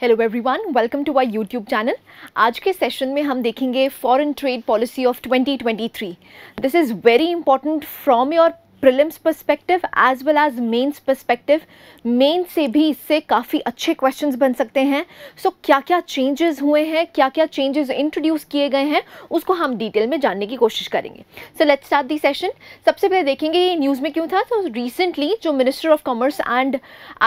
Hello everyone welcome to I YouTube channel आज के session में हम देखेंगे foreign trade policy of 2023 this is very important from your prelims perspective as well as mains perspective main से भी इससे काफ़ी अच्छे क्वेश्चंस बन सकते हैं सो so, क्या क्या चेंजेस हुए हैं क्या क्या चेंजेस इंट्रोड्यूस किए गए हैं उसको हम डिटेल में जानने की कोशिश करेंगे so let's start the session सबसे पहले देखेंगे ये न्यूज़ में क्यों था तो so, रिसेंटली जो मिनिस्टर ऑफ कॉमर्स एंड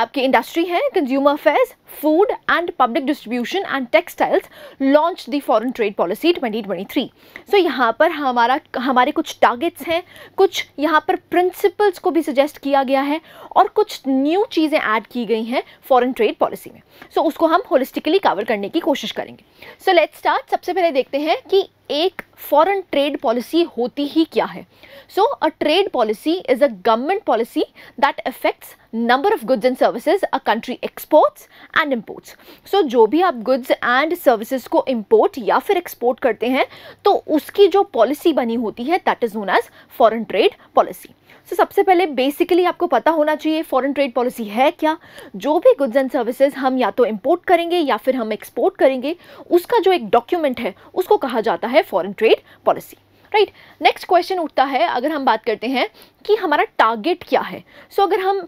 आपके इंडस्ट्री हैं consumer affairs food and public distribution and textiles launch the foreign trade policy twenty twenty three so यहाँ पर हमारा हमारे कुछ टारगेट्स हैं कुछ यहाँ पर प्रिंसिपल्स को भी सजेस्ट किया गया है और कुछ न्यू चीज़ें ऐड की गई हैं फॉरेन ट्रेड पॉलिसी में सो so, उसको हम होलिस्टिकली कवर करने की कोशिश करेंगे सो लेट्स स्टार्ट सबसे पहले देखते हैं कि एक फॉरेन ट्रेड पॉलिसी होती ही क्या है so a trade policy is a government policy that affects number of goods and services a country exports and imports so जो भी आप गुड्स एंड सर्विसेज को इम्पोर्ट या फिर एक्सपोर्ट करते हैं तो उसकी जो पॉलिसी बनी होती है that is known as foreign trade policy so सबसे पहले बेसिकली आपको पता होना चाहिए फॉरेन ट्रेड पॉलिसी है क्या जो भी गुड्स एंड सर्विसेज हम या तो इम्पोर्ट करेंगे या फिर हम एक्सपोर्ट करेंगे उसका जो एक डॉक्यूमेंट है उसको कहा जाता है foreign trade policy right next question उठता है अगर हम बात करते हैं कि हमारा टारगेट क्या है सो so, अगर हम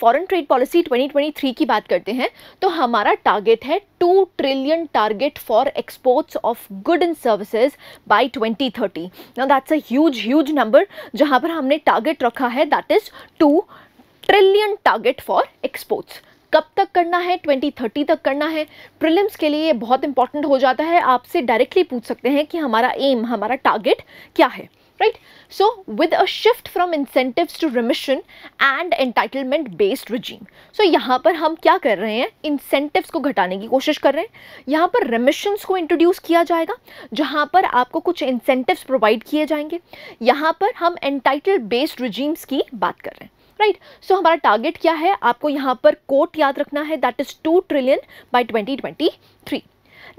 फॉरेन ट्रेड पॉलिसी 2023 की बात करते हैं तो हमारा टारगेट है two trillion target for exports of good and services by 2030 now that's a huge huge number जहां पर हमने टारगेट रखा है that is two trillion target for exports कब तक करना है 2030 तक करना है प्रिलिम्स के लिए ये बहुत इंपॉर्टेंट हो जाता है आपसे डायरेक्टली पूछ सकते हैं कि हमारा एम हमारा टारगेट क्या है right? So with a shift from incentives to remission and entitlement based regime. So yahan par hum kya kar rahe hain incentives ko ghatane ki koshish kar rahe hain yahan par remissions ko introduce kiya jayega jahan par aapko kuch incentives provide kiye jayenge yahan par hum entitled based regimes ki baat kar rahe hain right right. So so, हमारा target क्या है आपको यहाँ पर quote याद रखना है that is two trillion by 2023. Twenty three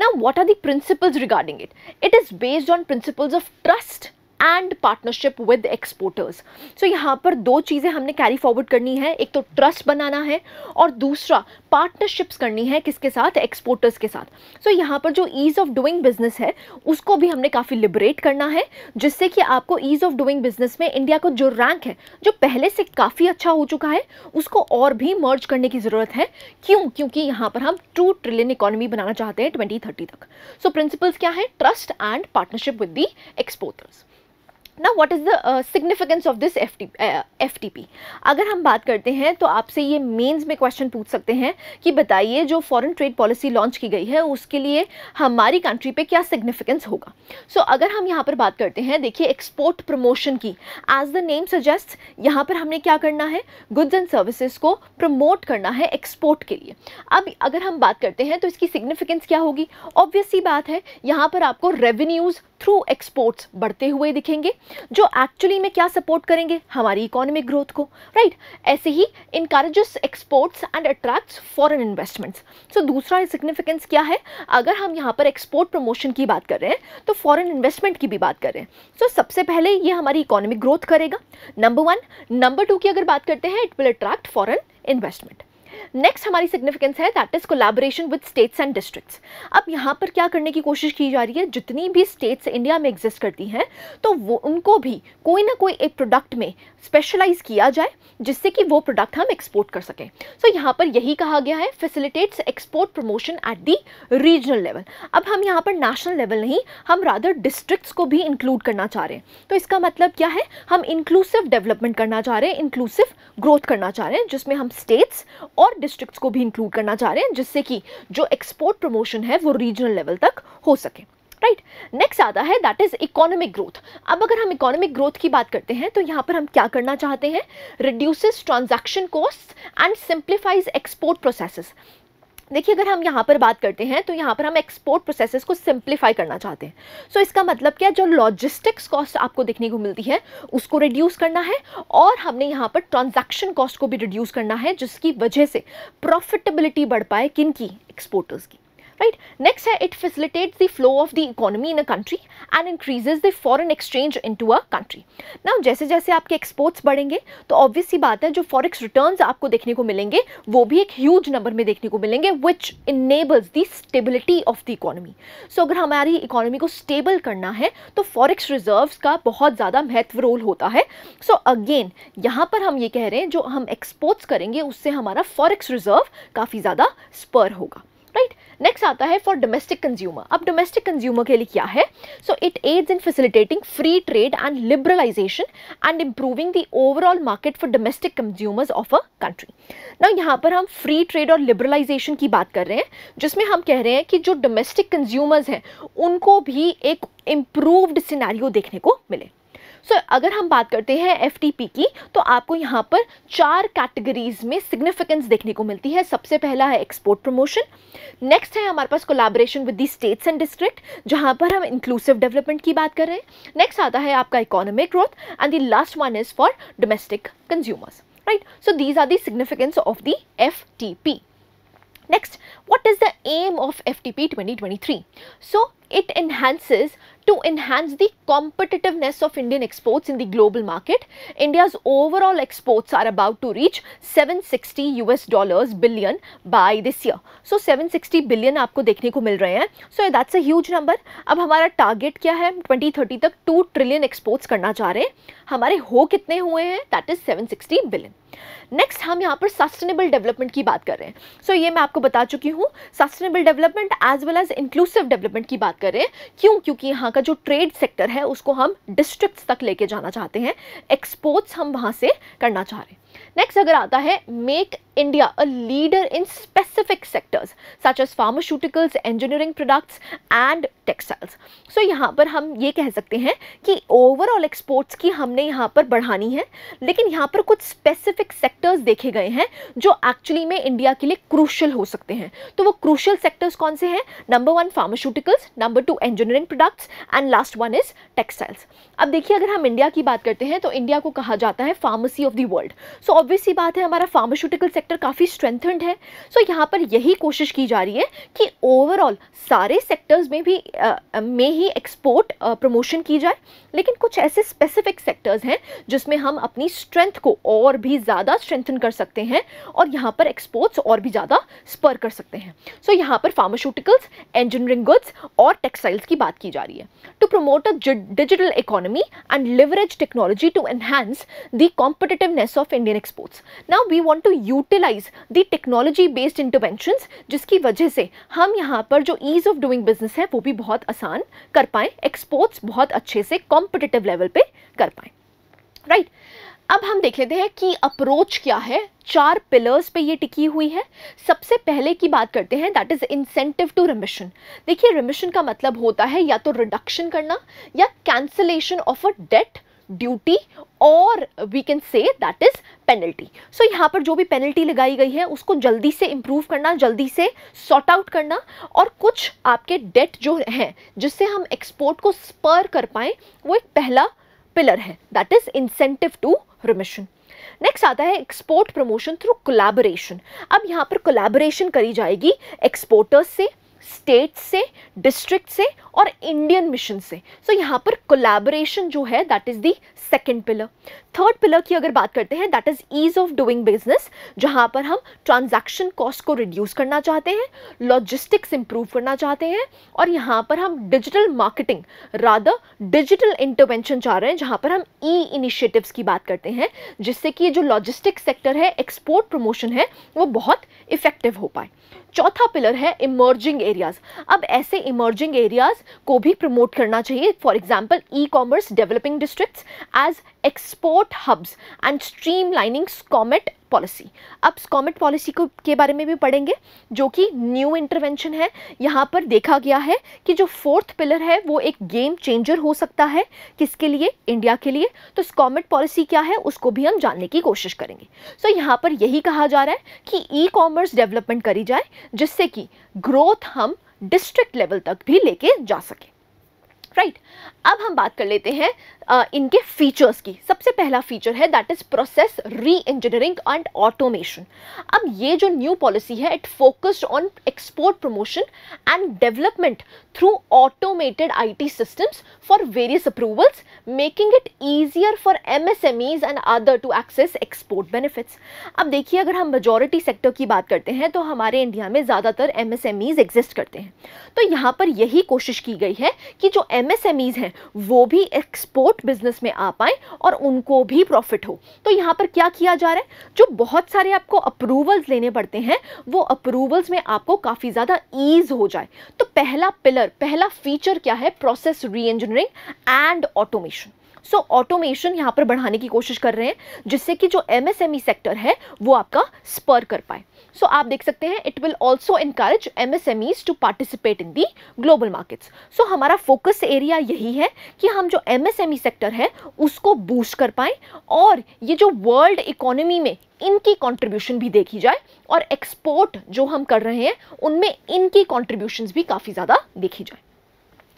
now what are the principles regarding it it is based on principles of trust and partnership with exporters so यहाँ पर दो चीज़ें हमने कैरी फॉरवर्ड करनी है एक तो ट्रस्ट बनाना है और दूसरा पार्टनरशिप्स करनी है किसके साथ एक्सपोर्टर्स के साथ सो so, यहाँ पर जो ईज़ ऑफ डूइंग बिजनेस है उसको भी हमने काफ़ी लिबरेट करना है जिससे कि आपको ईज़ ऑफ डूइंग बिजनेस में इंडिया को जो रैंक है जो पहले से काफ़ी अच्छा हो चुका है उसको और भी मर्ज करने की ज़रूरत है क्यों क्योंकि यहाँ पर हम टू ट्रिलियन इकोनॉमी बनाना चाहते हैं ट्वेंटी थर्टी तक सो so, प्रिंसिपल्स क्या है trust and partnership with the exporters ना what is the significance of this F T अगर हम बात करते हैं तो आपसे ये मेंस में क्वेश्चन पूछ सकते हैं कि बताइए जो फॉरेन ट्रेड पॉलिसी लॉन्च की गई है उसके लिए हमारी कंट्री पे क्या सिग्निफिकेंस होगा सो so, अगर हम यहाँ पर बात करते हैं देखिए एक्सपोर्ट प्रमोशन की एज द नेम सजेस्ट यहाँ पर हमने क्या करना है गुड्स एंड सर्विसेज को प्रमोट करना है एक्सपोर्ट के लिए अब अगर हम बात करते हैं तो इसकी सिग्निफिकेंस क्या होगी ऑब्वियसली बात है यहाँ पर आपको रेवेन्यूज़ थ्रू एक्सपोर्ट्स बढ़ते हुए दिखेंगे जो एक्चुअली में क्या सपोर्ट करेंगे हमारी इकोनॉमिक ग्रोथ को राइट right? ऐसे ही encourages exports and attracts foreign investments so दूसरा सिग्निफिकेंस क्या है अगर हम यहाँ पर एक्सपोर्ट प्रमोशन की बात कर रहे हैं तो फॉरेन इन्वेस्टमेंट की भी बात कर रहे हैं सो so, सबसे पहले ये हमारी इकोनॉमिक ग्रोथ करेगा नंबर वन नंबर टू की अगर बात करते हैं it will attract foreign investment next हमारी सिग्निफिकेंस है that is collaboration with states and districts अब यहाँ पर क्या करने की कोशिश की जा रही है जितनी भी स्टेट्स इंडिया में एग्जिस्ट करती हैं तो वो उनको भी कोई ना कोई एक प्रोडक्ट में स्पेशलाइज किया जाए जिससे कि वो प्रोडक्ट हम एक्सपोर्ट कर सकें सो so, यहाँ पर यही कहा गया है facilitates export promotion at the regional level अब हम यहाँ पर नेशनल लेवल नहीं हम रादर डिस्ट्रिक्ट्स को भी इंक्लूड करना चाह रहे हैं तो इसका मतलब क्या है हम इंक्लूसिव डेवलपमेंट करना चाह रहे हैं इंक्लूसिव ग्रोथ करना चाह रहे हैं जिसमें हम स्टेट्स और और डिस्ट्रिक्ट्स को भी इंक्लूड करना चाह रहे हैं जिससे कि जो एक्सपोर्ट प्रमोशन है वो रीजनल लेवल तक हो सके राइट नेक्स्ट आता है दैट इज इकोनॉमिक ग्रोथ अब अगर हम इकोनॉमिक ग्रोथ की बात करते हैं तो यहाँ पर हम क्या करना चाहते हैं reduces transaction cost and simplifies export processes देखिए अगर हम यहाँ पर बात करते हैं तो यहाँ पर हम एक्सपोर्ट प्रोसेसेस को सिंप्लीफाई करना चाहते हैं सो so, इसका मतलब क्या जो लॉजिस्टिक्स कॉस्ट आपको देखने को मिलती है उसको रिड्यूस करना है और हमने यहाँ पर ट्रांजैक्शन कॉस्ट को भी रिड्यूस करना है जिसकी वजह से प्रॉफिटेबिलिटी बढ़ पाए किन की एक्सपोर्टर्स की right next है it facilitates the flow of the economy in a country and increases the foreign exchange into a country now jaise jaise aapke exports badhenge to obviously baat hai jo forex returns aapko dekhne ko milenge wo bhi ek huge number mein dekhne ko milenge which enables the stability of the economy so agar hamari economy ko stable karna hai to forex reserves ka bahut zyada महत्व role hota hai so again yahan par hum ye keh rahe hain jo hum exports karenge usse hamara forex reserve kafi zyada spur hoga right next आता है for domestic consumer अब domestic consumer के लिए क्या है so it aids in facilitating free trade and liberalization and improving the overall market for domestic consumers of a country ना यहाँ पर हम फ्री ट्रेड और लिबरलाइजेशन की बात कर रहे हैं जिसमें हम कह रहे हैं कि जो डोमेस्टिक कंज्यूमर्स हैं उनको भी एक इम्प्रूवड सिनारियो देखने को मिले सो so, अगर हम बात करते हैं एफ की तो आपको यहाँ पर चार कैटेगरीज में सिग्निफिकेंस देखने को मिलती है सबसे पहला है एक्सपोर्ट प्रमोशन नेक्स्ट है हमारे पास collaboration with the states and district जहाँ पर हम इंक्लूसिव डेवलपमेंट की बात कर रहे हैं नेक्स्ट आता है आपका economic growth and the last one is for domestic consumers right so these are the significance of the F next what is the aim of F 2023 so it enhances to enhance the competitiveness of Indian exports in the global market, India's overall exports are about to reach 760 US dollars billion by this year. So 760 billion आपको देखने को मिल रहे हैं. So that's a huge number. अब हमारा target क्या है? 2030 तक 2 trillion exports करना चाह रहे हैं. हमारे हो कितने हुए हैं? That is 760 billion. नेक्स्ट हम यहाँ पर सस्टेनेबल डेवलपमेंट की बात कर रहे हैं सो so, ये मैं आपको बता चुकी हूँ sustainable development as well as inclusive development की बात कर रहे हैं क्यों क्योंकि यहाँ का जो ट्रेड सेक्टर है उसको हम डिस्ट्रिक्ट तक लेके जाना चाहते हैं एक्सपोर्ट्स हम वहाँ से करना चाह रहे हैं नेक्स्ट अगर आता है make India a leader in specific sectors such as pharmaceuticals engineering products and textiles so यहाँ पर हम ये कह सकते हैं कि ओवरऑल एक्सपोर्ट्स की हमने यहाँ पर बढ़ानी है लेकिन यहाँ पर कुछ स्पेसिफिक सेक्टर्स देखे गए हैं जो एक्चुअली में इंडिया के लिए क्रूशल हो सकते हैं तो वो क्रूशल सेक्टर्स कौन से हैं number one pharmaceuticals number two engineering products and last one is textiles अब देखिए अगर हम इंडिया की बात करते हैं तो इंडिया को कहा जाता है pharmacy of the world so obvious ही बात है हमारा फार्मास्यूटिकल सेक्टर काफ़ी स्ट्रेंथेंड है सो so, यहाँ पर यही कोशिश की जा रही है कि ओवरऑल सारे सेक्टर्स में भी आ, में ही एक्सपोर्ट प्रमोशन की जाए लेकिन कुछ ऐसे स्पेसिफिक सेक्टर्स हैं जिसमें हम अपनी स्ट्रेंथ को और भी ज़्यादा स्ट्रेंथन कर सकते हैं और यहाँ पर एक्सपोर्ट्स और भी ज़्यादा स्पर कर सकते हैं सो so, यहाँ पर फार्मास्यूटिकल्स इंजीनियरिंग गुड्स और टेक्सटाइल्स की बात की जा रही है to promote a digital economy and leverage technology to enhance the competitiveness of Indian Indian exports now we want to utilize the technology based interventions जिसकी वजह से हम यहाँ पर जो ईज ऑफ डूइंग बिजनेस है वो भी बहुत आसान कर पाएँ एक्सपोर्ट्स बहुत अच्छे से competitive लेवल पर कर पाएँ राइट right. अब हम देख लेते हैं कि अप्रोच क्या है चार पिलर्स पे ये टिकी हुई है सबसे पहले की बात करते हैं that is incentive to remission देखिए रिमिशन का मतलब होता है या तो रिडक्शन करना या cancellation of a debt duty और we can say that is penalty so यहाँ पर जो भी पेनल्टी लगाई गई है उसको जल्दी से इम्प्रूव करना जल्दी से सॉर्ट आउट करना और कुछ आपके डेट जो हैं जिससे हम एक्सपोर्ट को स्पर कर पाएँ वो एक पहला पिलर है that is incentive to remission next आता है एक्सपोर्ट प्रमोशन थ्रू कोलैबोरेशन अब यहाँ पर कोलैबोरेशन करी जाएगी एक्सपोर्टर्स से स्टेट से डिस्ट्रिक्ट से और इंडियन मिशन से सो so, यहाँ पर कोलैबोरेशन जो है that is the second pillar third pillar की अगर बात करते हैं that is ease of doing business जहाँ पर हम ट्रांजैक्शन कॉस्ट को रिड्यूस करना चाहते हैं लॉजिस्टिक्स इंप्रूव करना चाहते हैं और यहाँ पर हम digital marketing rather digital intervention चाह रहे हैं जहाँ पर हम ई e इनिशिएटिव्स की बात करते हैं जिससे कि जो लॉजिस्टिक सेक्टर है एक्सपोर्ट प्रमोशन है वो बहुत इफेक्टिव हो पाए चौथा पिलर है इमर्जिंग एरियाज़ अब ऐसे इमर्जिंग एरियाज़ को भी प्रमोट करना चाहिए for example e commerce developing district as export hubs and streamlining SCOMET policy अब स्कॉमेट पॉलिसी को के बारे में भी पढ़ेंगे जो कि न्यू इंटरवेंशन है यहाँ पर देखा गया है कि जो फोर्थ पिलर है वो एक गेम चेंजर हो सकता है किसके लिए इंडिया के लिए तो स्कॉमेट पॉलिसी क्या है उसको भी हम जानने की कोशिश करेंगे सो so, यहाँ पर यही कहा जा रहा है कि ई कॉमर्स डेवलपमेंट करी जाए जिससे कि ग्रोथ हम डिस्ट्रिक्ट लेवल तक भी लेके जा सके राइट right. अब हम बात कर लेते हैं आ, इनके फीचर्स की सबसे पहला फीचर है that is process re engineering and automation अब ये जो न्यू पॉलिसी है it focused on export promotion and development through automated IT systems for various approvals making it easier for MSMEs and other to access export benefits अब देखिए अगर हम majority sector की बात करते हैं तो हमारे इंडिया में ज़्यादातर ईज एग्जिस्ट करते हैं तो यहाँ पर यही कोशिश की गई है कि जो एम एमएसएमईज हैं वो भी एक्सपोर्ट बिजनेस में आ पाए और उनको भी प्रॉफिट हो तो यहाँ पर क्या किया जा रहा है जो बहुत सारे आपको अप्रूवल्स लेने पड़ते हैं वो अप्रूवल्स में आपको काफ़ी ज़्यादा ईज हो जाए तो पहला पिलर पहला फीचर क्या है process re engineering and automation so automation यहाँ पर बढ़ाने की कोशिश कर रहे हैं जिससे कि जो एमएसएमई सेक्टर e है वो आपका स्पर कर पाए सो so, आप देख सकते हैं it will also encourage M S M Es to participate in the global markets so हमारा फोकस एरिया यही है कि हम जो M S M E sector है उसको बूस्ट कर पाएँ और ये जो वर्ल्ड इकोनॉमी में इनकी कॉन्ट्रीब्यूशन भी देखी जाए और एक्सपोर्ट जो हम कर रहे हैं उनमें इनकी कॉन्ट्रीब्यूशन भी काफ़ी ज़्यादा देखी जाए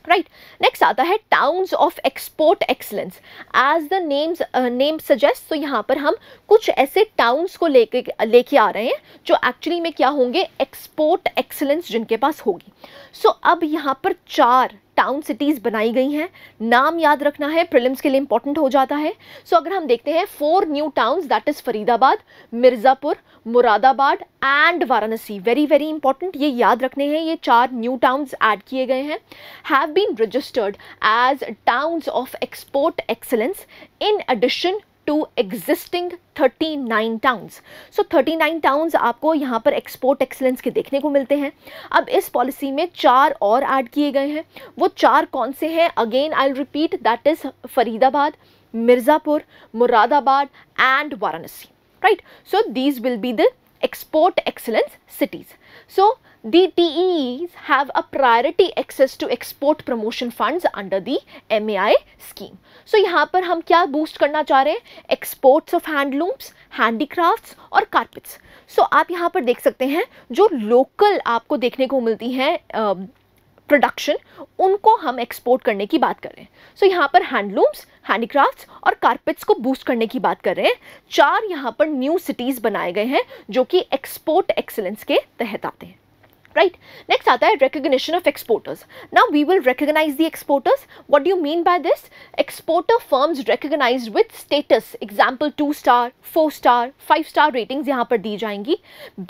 राइट नेक्स्ट आता है towns of export excellence as the names name suggest तो यहाँ पर हम कुछ ऐसे टाउन्स को लेके लेके आ रहे हैं जो एक्चुअली में क्या होंगे एक्सपोर्ट एक्सलेंस जिनके पास होगी सो so, अब यहाँ पर चार टाउन सिटीज़ बनाई गई हैं नाम याद रखना है प्रिलिम्स के लिए इंपॉर्टेंट हो जाता है सो so, अगर हम देखते हैं four new towns that is Faridabad Mirzapur Moradabad and Varanasi very very important ये याद रखने हैं ये चार न्यू टाउन्स ऐड किए गए हैं have been registered as towns of export excellence in addition to existing 39 towns. So 39 towns आपको यहाँ पर export excellence के देखने को मिलते हैं अब इस पॉलिसी में चार और add किए गए हैं वो चार कौन से हैं again I repeat that is Faridabad Mirzapur Moradabad and Varanasi right so these will be the export excellence cities. So the TEEs have a priority access to export promotion funds under the MAI scheme. So यहाँ पर हम क्या boost करना चाह रहे हैं Exports of handlooms, handicrafts और carpets. So आप यहाँ पर देख सकते हैं जो local आपको देखने को मिलती हैं प्रोडक्शन उनको हम एक्सपोर्ट करने की बात कर रहे हैं सो so, यहाँ पर हैंडलूम्स हैंडीक्राफ्ट्स और कारपेट्स को बूस्ट करने की बात कर रहे हैं चार यहाँ पर न्यू सिटीज़ बनाए गए हैं जो कि एक्सपोर्ट एक्सेलेंस के तहत आते हैं राइट नेक्स्ट आता है recognition of exporters now we will recognize the exporters what do you mean by this exporter firms recognize with status example two star four star five star ratings यहाँ पर दी जाएंगी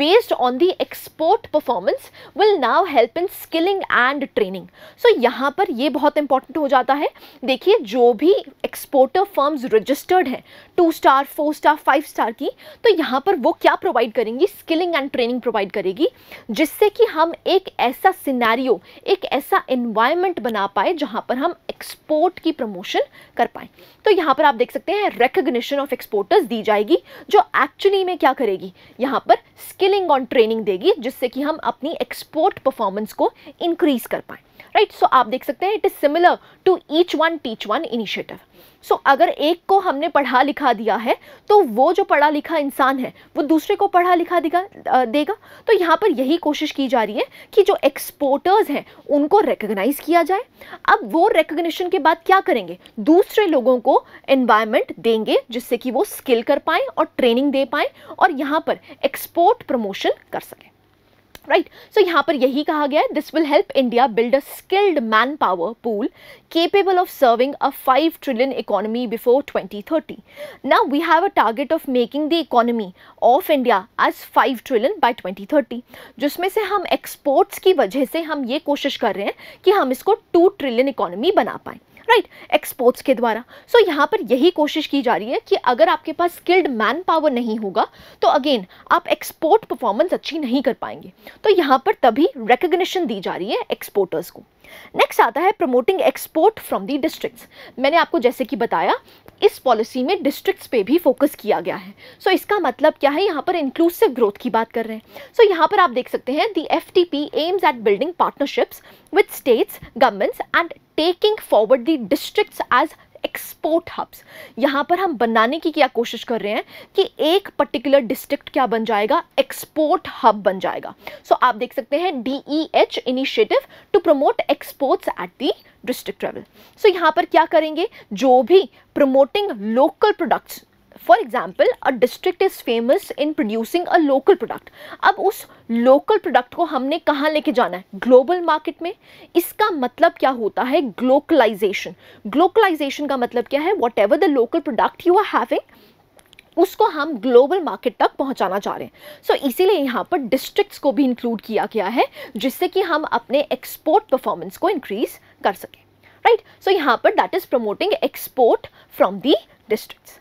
based on the export performance will now help in skilling and training so यहाँ पर ये बहुत important हो जाता है देखिए जो भी एक्सपोर्टर फर्म्स रजिस्टर्ड हैं two star four star five star की तो यहाँ पर वो क्या प्रोवाइड करेंगी स्किलिंग एंड ट्रेनिंग प्रोवाइड करेगी जिससे कि हम एक ऐसा सिनेरियो एक ऐसा इन्वायरमेंट बना पाए जहाँ पर हम एक्सपोर्ट की प्रमोशन कर पाए तो यहाँ पर आप देख सकते हैं रिकग्निशन ऑफ एक्सपोर्टर्स दी जाएगी जो एक्चुअली में क्या करेगी यहाँ पर स्किलिंग ऑन ट्रेनिंग देगी जिससे कि हम अपनी एक्सपोर्ट परफॉर्मेंस को इंक्रीज कर पाएँ राइट सो आप देख सकते हैं it is similar to each one teach one initiative so अगर एक को हमने पढ़ा लिखा दिया है तो वो जो पढ़ा लिखा इंसान है वो दूसरे को पढ़ा लिखा देगा देगा तो यहाँ पर यही कोशिश की जा रही है कि जो एक्सपोर्टर्स हैं उनको रिकग्नाइज किया जाए अब वो रिकग्निशन के बाद क्या करेंगे दूसरे लोगों को एनवायरमेंट देंगे जिससे कि वो स्किल कर पाएँ और ट्रेनिंग दे पाएँ और यहाँ पर एक्सपोर्ट प्रमोशन कर सकें राइट सो यहाँ पर यही कहा गया है this will help India build a skilled manpower pool capable of serving a five trillion economy before 2030 now we have a target of making the economy of India as five trillion by 2030 जिसमें से हम exports की वजह से हम ये कोशिश कर रहे हैं कि हम इसको टू ट्रिलियन इकोनॉमी बना पाएँ राइट right? एक्सपोर्ट्स के द्वारा सो so, यहाँ पर यही कोशिश की जा रही है कि अगर आपके पास स्किल्ड मैन पावर नहीं होगा तो अगेन आप एक्सपोर्ट परफॉर्मेंस अच्छी नहीं कर पाएंगे तो यहाँ पर तभी रिकग्निशन दी जा रही है एक्सपोर्टर्स को नेक्स्ट आता है promoting export from the districts मैंने आपको जैसे कि बताया इस पॉलिसी में डिस्ट्रिक्ट्स पे भी फोकस किया गया है सो so, इसका मतलब क्या है यहाँ पर इंक्लूसिव ग्रोथ की बात कर रहे हैं सो so, यहाँ पर आप देख सकते हैं the F T P aims at building partnerships with states governments and taking forward the districts as export hubs यहाँ पर हम बनाने की क्या कोशिश कर रहे हैं कि एक पर्टिकुलर डिस्ट्रिक्ट क्या बन जाएगा एक्सपोर्ट हब बन जाएगा सो so, आप देख सकते हैं D E H initiative to promote exports at the district level so यहाँ पर क्या करेंगे जो भी promoting local products for example a district is famous in producing a local product अब उस लोकल प्रोडक्ट को हमने कहाँ लेके जाना है ग्लोबल मार्केट में इसका मतलब क्या होता है ग्लोकलाइजेशन ग्लोकलाइजेशन का मतलब क्या है whatever the local product you are having उसको हम ग्लोबल मार्केट तक पहुंचाना चाह रहे हैं सो so, इसीलिए यहाँ पर डिस्ट्रिक्ट्स को भी इंक्लूड किया गया है जिससे कि हम अपने एक्सपोर्ट परफॉर्मेंस को इंक्रीज कर सकें राइट सो यहाँ पर that is promoting export from the districts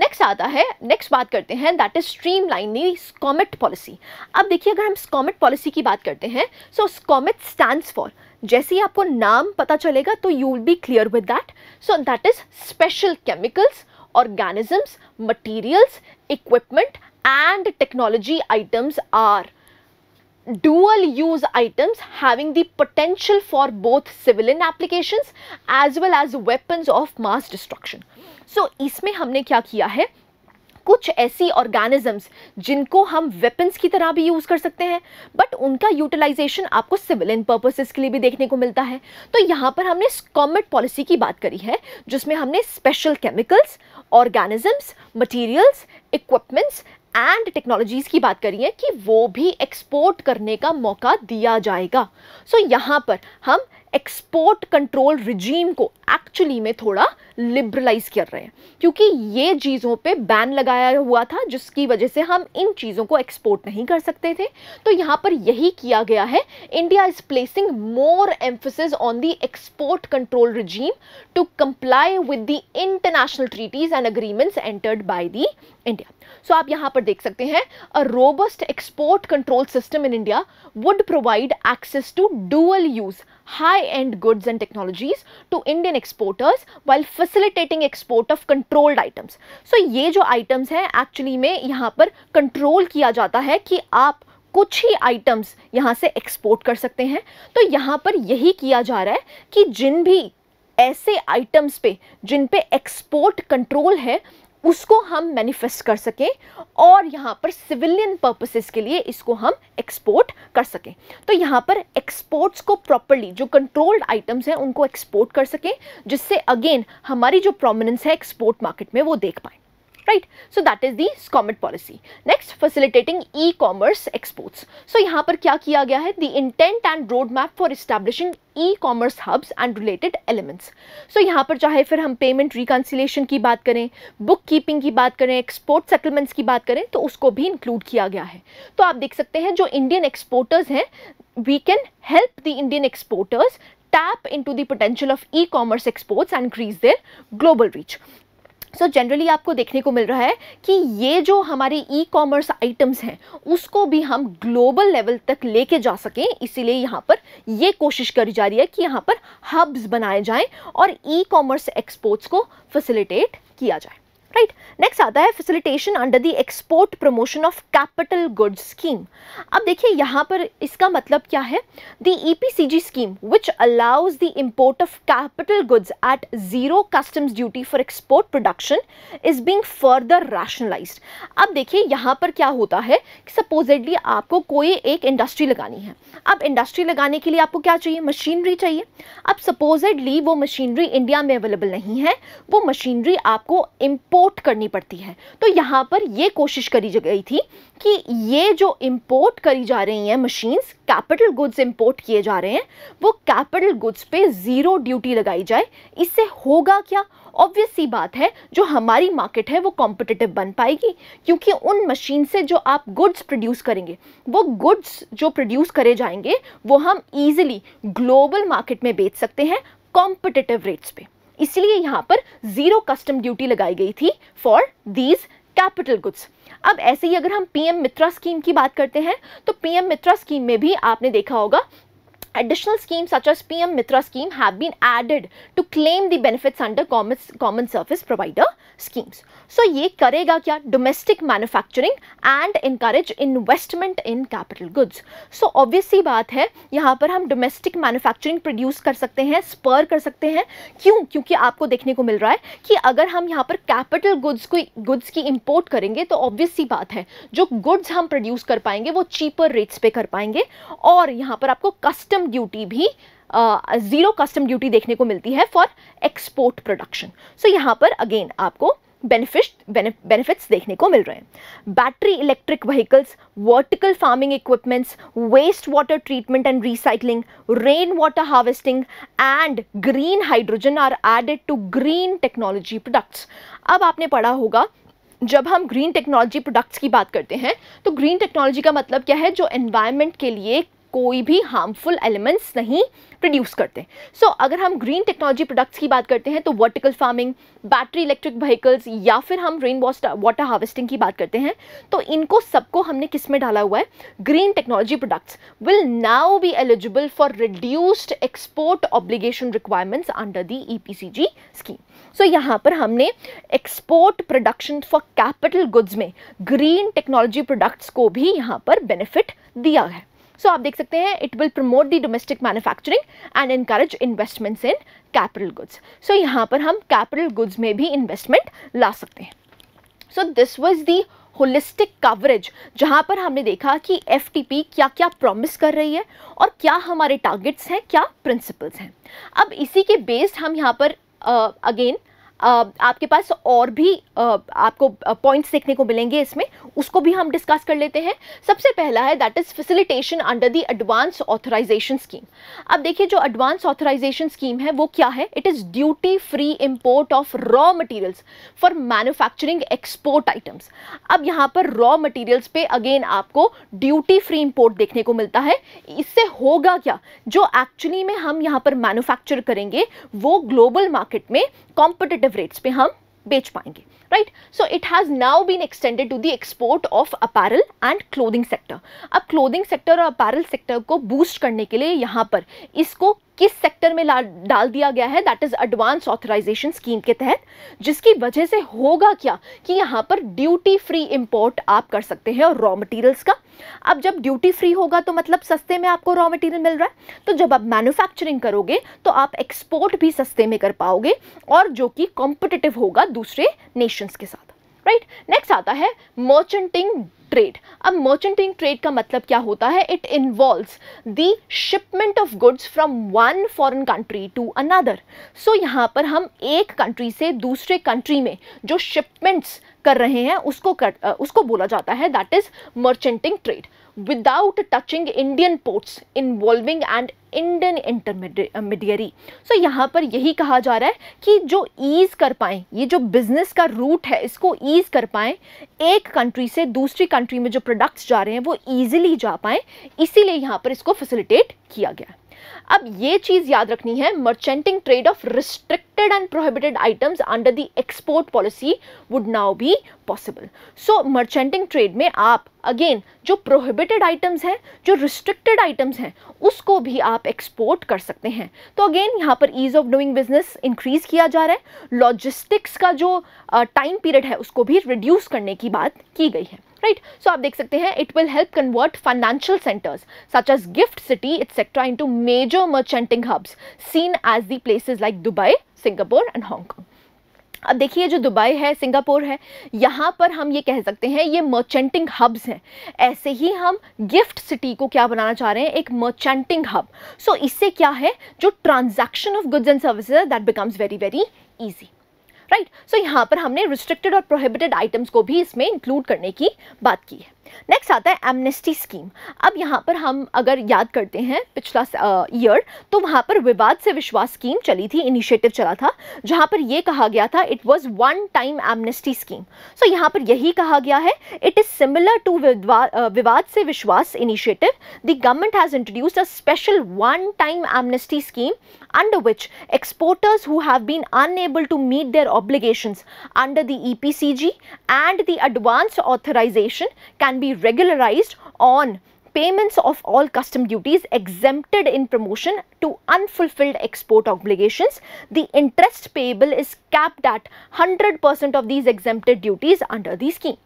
next आता है नेक्स्ट बात करते हैं that is streamline SCOMET policy अब देखिए अगर हम स्कॉमेट पॉलिसी की बात करते हैं सो स्कॉमेट स्टैंड फॉर जैसे ही आपको नाम पता चलेगा तो you will be clear with that so that is special chemicals organisms materials equipment and technology items are dual use items having the potential for both civilian applications as well as weapons of mass destruction. So इसमें हमने क्या किया है कुछ ऐसी organisms जिनको हम weapons की तरह भी यूज़ कर सकते हैं बट उनका यूटिलाइजेशन आपको सिविलियन पर्पसेस के लिए भी देखने को मिलता है तो यहाँ पर हमने कॉमेट पॉलिसी की बात करी है जिसमें हमने special chemicals organisms materials equipments and technologies की बात करिए कि वो भी एक्सपोर्ट करने का मौका दिया जाएगा सो so, यहाँ पर हम एक्सपोर्ट कंट्रोल रिजीम को एक्चुअली में थोड़ा लिबरलाइज कर रहे हैं क्योंकि ये चीज़ों पे बैन लगाया हुआ था जिसकी वजह से हम इन चीज़ों को एक्सपोर्ट नहीं कर सकते थे तो यहाँ पर यही किया गया है India is placing more emphasis on the export control regime to comply with the international treaties and agreements entered by the India. So आप यहाँ पर देख सकते हैं a robust export control system in India would provide access to dual use high-end goods and technologies to Indian exporters while facilitating export of controlled items. So ये जो items हैं actually में यहाँ पर control किया जाता है कि आप कुछ ही आइटम्स यहाँ से एक्सपोर्ट कर सकते हैं तो यहाँ पर यही किया जा रहा है कि जिन भी ऐसे आइटम्स पे जिन पे एक्सपोर्ट कंट्रोल है उसको हम मैनिफेस्ट कर सकें और यहाँ पर सिविलियन पर्पसेस के लिए इसको हम एक्सपोर्ट कर सकें तो यहाँ पर एक्सपोर्ट्स को प्रॉपरली जो कंट्रोल्ड आइटम्स हैं उनको एक्सपोर्ट कर सकें जिससे अगेन हमारी जो प्रोमिनेंस है एक्सपोर्ट मार्केट में वो देख पाए right so that is the SCOMET policy next facilitating e commerce exports so यहाँ पर क्या किया गया है the intent and road map for establishing e commerce hubs and related elements so यहाँ पर चाहे फिर हम पेमेंट रिकन्सिलेशन की बात करें बुक कीपिंग की बात करें एक्सपोर्ट सेटलमेंट्स की बात करें तो उसको भी इंक्लूड किया गया है तो आप देख सकते हैं जो इंडियन एक्सपोर्टर्स हैं we can help the Indian exporters tap into the potential of e commerce exports and increase their global reach so so generally आपको देखने को मिल रहा है कि ये जो हमारे ई कॉमर्स आइटम्स हैं उसको भी हम ग्लोबल लेवल तक लेके जा सकें इसीलिए यहाँ पर ये कोशिश करी जा रही है कि यहाँ पर हब्स बनाए जाएं और ई कॉमर्स एक्सपोर्ट्स को फैसिलिटेट किया जाए राइट नेक्स्ट आता है facilitation under the export promotion of capital goods scheme अब देखिए यहाँ पर इसका मतलब क्या है the EPCG scheme which allows the import of capital goods at zero customs duty for export production is being further rationalise अब देखिए यहाँ पर क्या होता है कि सपोजिटली आपको कोई एक इंडस्ट्री लगानी है अब इंडस्ट्री लगाने के लिए आपको क्या चाहिए मशीनरी चाहिए अब सपोजिटली वो मशीनरी इंडिया में अवेलेबल नहीं है वो मशीनरी आपको इम्पोर्ट इम्पोर्ट करनी पड़ती है तो यहाँ पर ये कोशिश करी गई थी कि ये जो इम्पोर्ट करी जा रही हैं मशीन्स कैपिटल गुड्स इम्पोर्ट किए जा रहे हैं वो कैपिटल गुड्स पे ज़ीरो ड्यूटी लगाई जाए इससे होगा क्या ऑब्वियस सी बात है जो हमारी मार्केट है वो कॉम्पिटिटिव बन पाएगी क्योंकि उन मशीन से जो आप गुड्स प्रोड्यूस करेंगे वो गुड्स जो प्रोड्यूस करे जाएंगे वो हम ईजिली ग्लोबल मार्केट में बेच सकते हैं कॉम्पिटिटिव रेट्स पे इसलिए यहाँ पर जीरो कस्टम ड्यूटी लगाई गई थी फॉर दीज कैपिटल गुड्स अब ऐसे ही अगर हम पीएम मित्रा स्कीम की बात करते हैं तो पीएम मित्रा स्कीम में भी आपने देखा होगा additional schemes such as PM Mitra scheme have been added to claim the benefits under common, common service provider schemes. So ये करेगा क्या domestic manufacturing and encourage investment in capital goods. So obviously बात है यहाँ पर हम domestic manufacturing produce कर सकते हैं spur कर सकते हैं क्यों क्योंकि आपको देखने को मिल रहा है कि अगर हम यहाँ पर capital goods को goods की import करेंगे तो obviously बात है जो goods हम produce कर पाएंगे वो cheaper rates पे कर पाएंगे और यहाँ पर आपको custom duty भी ज़ीरो कस्टम ड्यूटी देखने को मिलती है फॉर एक्सपोर्ट प्रोडक्शन सो यहाँ पर अगेन आपको बेनिफिट बेनिफिट्स देखने को मिल रहे हैं battery electric vehicles vertical farming equipments waste water treatment and recycling rain water harvesting and green hydrogen are added to green technology products अब आपने पढ़ा होगा जब हम ग्रीन टेक्नोलॉजी प्रोडक्ट्स की बात करते हैं तो ग्रीन टेक्नोलॉजी का मतलब क्या है जो एनवायरमेंट के लिए कोई भी हार्मफुल एलिमेंट्स नहीं प्रोड्यूस करते सो so, अगर हम ग्रीन टेक्नोलॉजी प्रोडक्ट्स की बात करते हैं तो vertical farming battery electric vehicles या फिर हम रेन वाटर हार्वेस्टिंग की बात करते हैं तो इनको सबको हमने किस में डाला हुआ है green technology products will now be eligible for reduced export obligation requirements under the E scheme so यहाँ पर हमने export production for capital goods में ग्रीन टेक्नोलॉजी प्रोडक्ट्स को भी यहाँ पर बेनिफिट दिया है सो आप देख सकते हैं it will promote the domestic manufacturing and encourage investments in capital goods so यहाँ पर हम कैपिटल गुड्स में भी इन्वेस्टमेंट ला सकते हैं so this was the holistic coverage जहाँ पर हमने देखा कि एफ क्या क्या प्रॉमिस कर रही है और क्या हमारे टारगेट्स हैं क्या प्रिंसिपल्स हैं अब इसी के बेस्ड हम यहाँ पर अगेन uh, आपके पास और भी आपको पॉइंट्स देखने को मिलेंगे इसमें उसको भी हम डिस्कस कर लेते हैं सबसे पहला है that is facilitation under the advance authorisation scheme अब देखिए जो एडवांस ऑथराइजेशन स्कीम है वो क्या है it is duty free import of raw materials for manufacturing export items अब यहाँ पर रॉ मटीरियल्स पे अगेन आपको ड्यूटी फ्री इम्पोर्ट देखने को मिलता है इससे होगा क्या जो एक्चुअली में हम यहाँ पर मैन्युफैक्चर करेंगे वो ग्लोबल मार्केट में कॉम्पिटेटिव कॉम्पिटेटिव रेट्स पे हम बेच पाएंगे right so it has now been extended to the export of apparel and clothing sector अब क्लोदिंग सेक्टर और अपारल सेक्टर को बूस्ट करने के लिए यहाँ पर इसको किस सेक्टर में डाल दिया गया है that is advance authorisation scheme के तहत जिसकी वजह से होगा क्या कि यहाँ पर ड्यूटी फ्री इम्पोर्ट आप कर सकते हैं रॉ मटेरियल्स का अब जब ड्यूटी फ्री होगा तो मतलब सस्ते में आपको रॉ मटेरियल मिल रहा है तो जब आप मैन्युफैक्चरिंग करोगे तो आप एक्सपोर्ट भी सस्ते में कर पाओगे और जो कि कॉम्पिटिटिव होगा दूसरे नेशंस के साथ राइट नेक्स्ट आता है मर्चेंटिंग ट्रेड अब मर्चेंटिंग ट्रेड का मतलब क्या होता है it involves the shipment of goods from one foreign country to another सो यहाँ पर हम एक कंट्री से दूसरे कंट्री में जो शिपमेंट्स कर रहे हैं उसको कर, उसको बोला जाता है that is merchanting trade without touching Indian ports involving and Indian intermediary so यहाँ पर यही कहा जा रहा है कि जो ईज़ कर पाएँ ये जो बिज़नेस का रूट है इसको ईज़ कर पाएँ एक कंट्री से दूसरी कंट्री में जो प्रोडक्ट्स जा रहे हैं वो ईजिली जा पाएँ इसीलिए यहाँ पर इसको फैसिलिटेट किया गया अब ये चीज़ याद रखनी है merchanting trade of restricted and prohibited items under the export policy would now be possible so merchanting trade में आप अगेन जो प्रोहिबिटेड आइटम्स हैं जो रिस्ट्रिक्टेड आइटम्स हैं उसको भी आप एक्सपोर्ट कर सकते हैं तो अगेन यहाँ पर ease of doing business increase किया जा रहा है लॉजिस्टिक्स का जो टाइम uh, पीरियड है उसको भी रिड्यूस करने की बात की गई है राइट सो आप देख सकते हैं it will help convert financial centres such as GIFT city sector into major merchanting hubs seen as the places like Dubai Singapore and Hong Kong अब देखिए जो दुबई है सिंगापुर है यहाँ पर हम ये कह सकते हैं ये मर्चेंटिंग हब्स हैं ऐसे ही हम गिफ्ट सिटी को क्या बनाना चाह रहे हैं एक मर्चेंटिंग हब सो इससे क्या है जो transaction of goods and services that becomes very very easy right so यहाँ पर हमने रिस्ट्रिक्टेड और प्रोहिबिटेड आइटम्स को भी इसमें इंक्लूड करने की बात की है नेक्स्ट आता है एमनेस्टी स्कीम अब यहाँ पर हम अगर याद करते हैं पिछला ईयर तो वहाँ पर विवाद से विश्वास स्कीम चली थी इनिशिएटिव चला था जहाँ पर यह कहा गया था it was one time amnesty scheme so यहाँ पर यही कहा गया है it is similar to Vivad se Vishwas initiative the government has introduce a special one time amnesty scheme under which exporters who have been unable to meet their obligation under the E and the advance authorisation can can be regularized on payments of all custom duties exempted in promotion to unfulfilled export obligations. The interest payable is capped at 100% of these exempted duties under the scheme.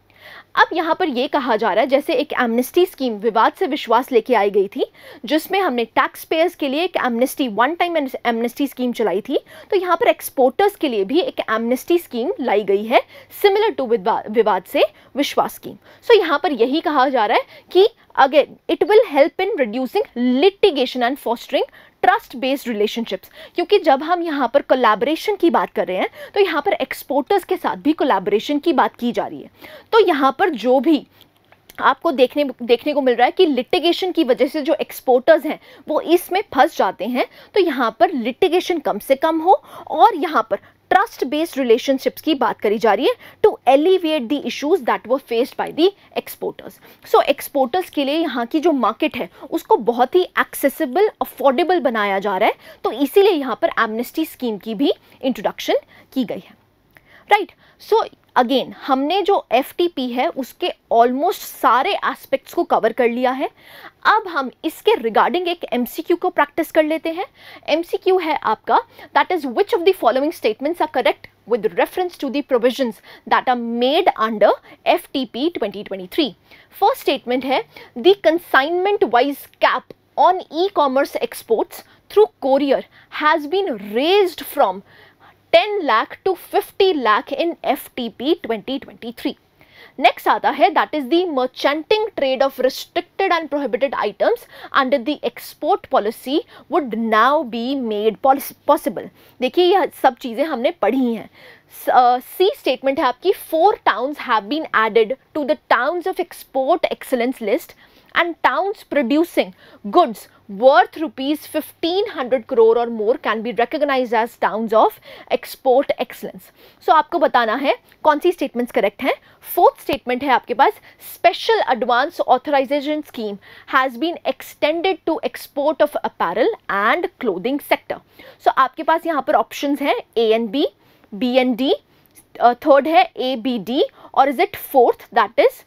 अब यहाँ पर यह कहा जा रहा है जैसे एक एमनेस्टी स्कीम विवाद से विश्वास लेके आई गई थी जिसमें हमने टैक्स पेयर्स के लिए एक amnesty one time amnesty scheme चलाई थी तो यहाँ पर एक्सपोर्टर्स के लिए भी एक एमनेस्टी स्कीम लाई गई है सिमिलर टू विवाद से विश्वास स्कीम सो so, यहाँ पर यही कहा जा रहा है कि again it will help in reducing litigation and fostering trust based relationships क्योंकि जब हम यहाँ पर कोलैबोरेशन की बात कर रहे हैं तो यहाँ पर एक्सपोर्टर्स के साथ भी कोलैबोरेशन की बात की जा रही है तो यहाँ पर पर जो भी आपको देखने देखने को मिल रहा है कि लिटिगेशन की वजह से जो एक्सपोर्टर्स हैं वो इसमें फंस जाते हैं तो यहाँ पर लिटिगेशन कम से कम हो और यहाँ पर ट्रस्ट बेस्ड रिलेशनशिप्स की बात करी जा रही है to alleviate the issues that were faced by the exporters so exporters के लिए यहाँ की जो मार्केट है उसको बहुत ही एक्सेसिबल अफोर्डेबल बनाया जा रहा है तो इसीलिए यहाँ पर एमनेस्टी स्कीम की भी इंट्रोडक्शन की गई है right right. So so, again हमने जो एफ है उसके ऑलमोस्ट सारे एस्पेक्ट्स को कवर कर लिया है अब हम इसके रिगार्डिंग एक एम को प्रैक्टिस कर लेते हैं एम है आपका that is which of the following statements are correct with reference to the provision that are made under F T 2023 first statement है the consignment wise cap on e commerce exports through courier has been raise from ten lakh to fifty lakh in F T P twenty twenty three next आता है that is the merchanting trade of restricted and prohibited items under the export policy would now be made possible देखिए यह सब चीज़ें हमने पढ़ी हैं सी uh, statement है आपकी four towns have been added to the towns of export excellence list and towns producing goods worth rupees 1500 crore or more can be recognized as towns of export excellence so aapko batana hai kaun si statements correct hain fourth statement hai aapke paas special advance authorization scheme has been extended to export of apparel and clothing sector so aapke paas yahan par options hain A and B B and D third uh, है A B D और is it fourth that is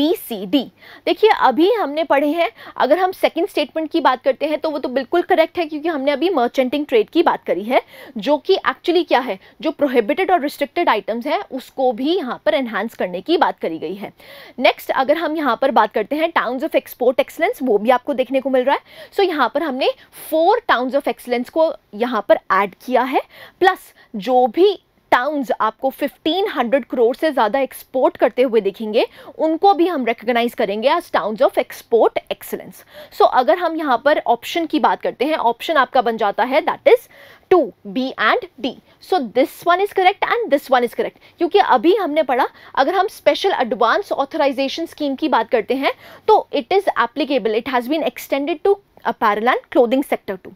B C D देखिए अभी हमने पढ़े हैं अगर हम second statement की बात करते हैं तो वो तो बिल्कुल करेक्ट है क्योंकि हमने अभी मर्चेंटिंग ट्रेड की बात करी है जो कि एक्चुअली क्या है जो प्रोहिबिटेड और रिस्ट्रिक्टेड आइटम्स हैं उसको भी यहाँ पर एनहांस करने की बात करी गई है नेक्स्ट अगर हम यहाँ पर बात करते हैं टाउन्स ऑफ एक्सपोर्ट एक्सलेंस वो भी आपको देखने को मिल रहा है सो so, यहाँ पर हमने फोर टाउन्स ऑफ एक्सलेंस को यहाँ पर ऐड किया है प्लस जो भी टाउन्स आपको 1500 करोड़ से ज़्यादा एक्सपोर्ट करते हुए दिखेंगे उनको भी हम रिकोगनाइज करेंगे as towns of export excellence so अगर हम यहाँ पर ऑप्शन की बात करते हैं ऑप्शन आपका बन जाता है that is two B and D so this one is correct and this one is correct क्योंकि अभी हमने पढ़ा अगर हम स्पेशल एडवांस ऑथराइजेशन स्कीम की बात करते हैं तो it is applicable it has been extended to apparel and clothing sector too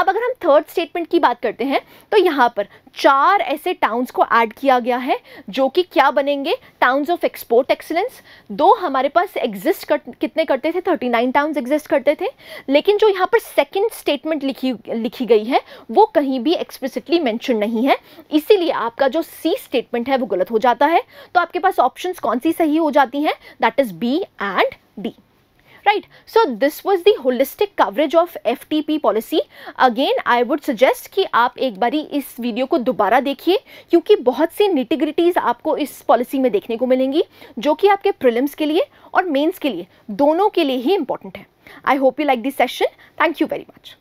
अब अगर हम थर्ड स्टेटमेंट की बात करते हैं तो यहाँ पर चार ऐसे टाउन्स को ऐड किया गया है जो कि क्या बनेंगे टाउन्स ऑफ एक्सपोर्ट एक्सलेंस दो हमारे पास एग्जिस्ट कर, कितने करते थे 39 टाउन्स एग्जिस्ट करते थे लेकिन जो यहाँ पर सेकेंड स्टेटमेंट लिखी लिखी गई है वो कहीं भी एक्सप्लिसिटली मैंशन नहीं है इसीलिए आपका जो सी स्टेटमेंट है वो गलत हो जाता है तो आपके पास ऑप्शन कौन सी सही हो जाती हैं that is B and D right so this was the holistic coverage of F T P policy again I would suggest कि आप एक बारी इस वीडियो को दोबारा देखिए क्योंकि बहुत सी निटिग्रिटीज़ आपको इस पॉलिसी में देखने को मिलेंगी जो कि आपके प्रिलिम्स के लिए और मेन्स के लिए दोनों के लिए ही इंपॉर्टेंट है I hope you like this session thank you very much